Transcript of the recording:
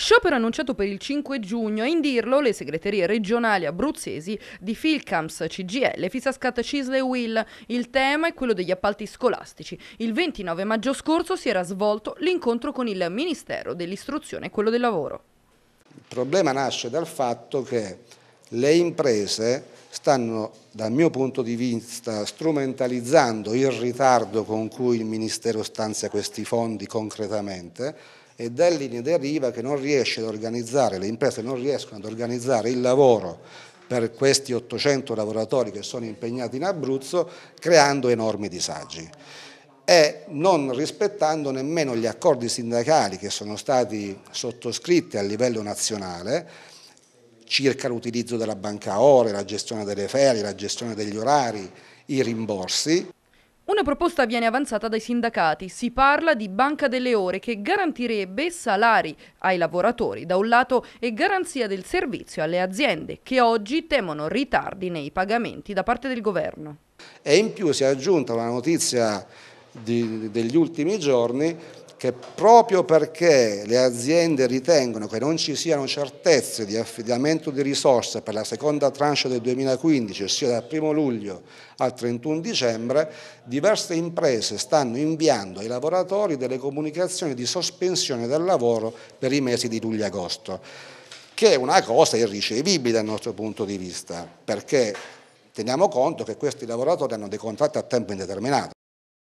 Sciopero annunciato per il 5 giugno, A indirlo, le segreterie regionali abruzzesi di Filcams, CGL, Fisascat, Cisle e Will. Il tema è quello degli appalti scolastici. Il 29 maggio scorso si era svolto l'incontro con il Ministero dell'Istruzione e quello del Lavoro. Il problema nasce dal fatto che le imprese stanno, dal mio punto di vista, strumentalizzando il ritardo con cui il Ministero stanzia questi fondi concretamente e da linee deriva che non riesce ad organizzare, le imprese non riescono ad organizzare il lavoro per questi 800 lavoratori che sono impegnati in Abruzzo, creando enormi disagi e non rispettando nemmeno gli accordi sindacali che sono stati sottoscritti a livello nazionale circa l'utilizzo della banca ore, la gestione delle ferie, la gestione degli orari, i rimborsi. Una proposta viene avanzata dai sindacati. Si parla di banca delle ore che garantirebbe salari ai lavoratori da un lato e garanzia del servizio alle aziende che oggi temono ritardi nei pagamenti da parte del governo. E in più si è aggiunta una notizia di, degli ultimi giorni che proprio perché le aziende ritengono che non ci siano certezze di affidamento di risorse per la seconda tranche del 2015, ossia dal 1 luglio al 31 dicembre, diverse imprese stanno inviando ai lavoratori delle comunicazioni di sospensione del lavoro per i mesi di luglio e agosto, che è una cosa irricevibile dal nostro punto di vista, perché teniamo conto che questi lavoratori hanno dei contratti a tempo indeterminato.